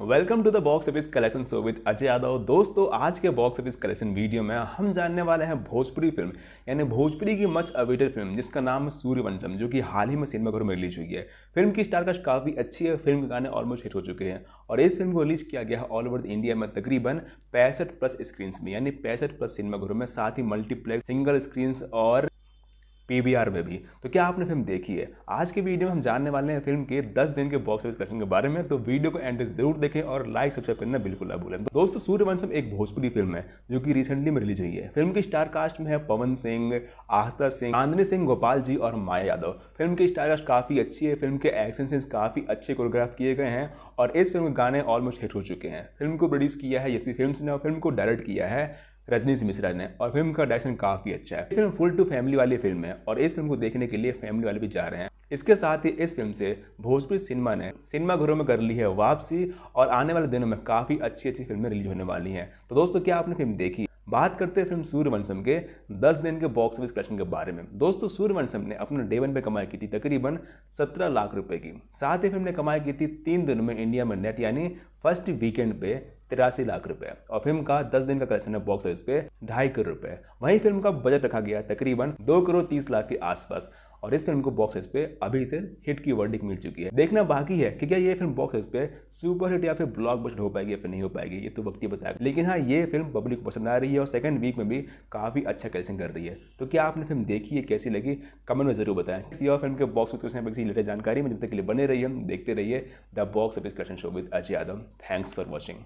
welcome to the box office collection show with Ajay Yadav दोस्तों आज के बॉक्स ऑफिस कलेक्शन वीडियो में हम जानने वाले हैं भोजपुरी फिल्म यानी भोजपुरी की मच अवेटेड फिल्म जिसका नाम है सूर्यवंशम जो कि हाल ही में सिनेमाघरों में रिलीज हुई है फिल्म की स्टारकास्ट काफ़ी अच्छी है फिल्म के गाने ऑलमोस्ट हिट हो चुके हैं और इस फिल्म को रिलीज किया गया है ऑल ओवर इंडिया में तकरीबन पैंसठ प्लस स्क्रीन में यानी पैंसठ प्लस सिनेमाघरों में साथ ही मल्टीप्लेक्स सिंगल स्क्रीन और पी में भी तो क्या आपने फिल्म देखी है आज की वीडियो में हम जानने वाले हैं फिल्म के 10 दिन के बॉक्स ऑफिस कलेक्शन के बारे में तो वीडियो को एंड जरूर देखें और लाइक सब्सक्राइब करना बिल्कुल ना भूलें तो दोस्तों सूर्यवंशम एक भोजपुरी फिल्म है जो कि रिसेंटली में रिलीज हुई है फिल्म की स्टारकास्ट में है पवन सिंह आस्था सिंह आंदनी सिंह गोपाल जी और माया यादव फिल्म की स्टारकास्ट काफी अच्छी है फिल्म के एक्शन सीन्स काफी अच्छे कोरियोग्राफ किए गए हैं और इस फिल्म के गाने ऑलमोस्ट हिट हो चुके हैं फिल्म को प्रोड्यूस किया है यसी फिल्म ने और फिल्म को डायरेक्ट किया है रजनीश मिश्रा ने और फिल्म का डायरेक्शन काफ़ी अच्छा है फिल्म फुल टू फैमिली वाली फिल्म है और इस फिल्म को देखने के लिए फैमिली वाले भी जा रहे हैं इसके साथ ही इस फिल्म से भोजपुरी सिनेमा ने सिनेमाघरों में कर ली है वापसी और आने वाले दिनों में काफ़ी अच्छी अच्छी फिल्में रिलीज होने वाली हैं तो दोस्तों क्या आपने फिल्म देखी बात करते हैं फिल्म सूर्यवंशम के दस दिन के बॉक्स ऑफिस कलेक्शन के बारे में दोस्तों सूर्यवंशम ने अपने डे वन पर कमाई की थी तकरीबन सत्रह लाख रुपए की साथ ही फिल्म ने कमाई की थी तीन दिन में इंडिया में नेट यानी फर्स्ट वीकेंड पे तिरासी लाख रुपए और फिल्म का दस दिन का कलेक्शन है बॉक्स ऑफिस पे ढाई करोड़ रुपए वहीं फिल्म का बजट रखा गया तकरीबन दो करोड़ तीस लाख के आसपास और इस फिल्म को बॉक्स ऑफिस पे अभी से हिट की वर्डिंग मिल चुकी है देखना बाकी है कि क्या ये फिल्म बॉक्स ऑफिस पे सुपर हिट या फिर बस्ट हो पाएगी या फिर नहीं हो पाएगी ये तो वक्त ही बताएगा लेकिन हाँ ये फिल्म पब्लिक को पसंद आ रही है और सेकंड वीक में भी काफ़ी अच्छा कलेक्शन कर रही है तो क्या आपने फिल्म देखी है कैसी लगी कमेंट में जरूर बताएं किसी और फिल्म के बॉक्स ऑफिस में किसी लेटेस्ट जानकारी में जब तक के लिए बने रही हम देखते रहिए the box office collection show with Ajay Yadav thanks for watching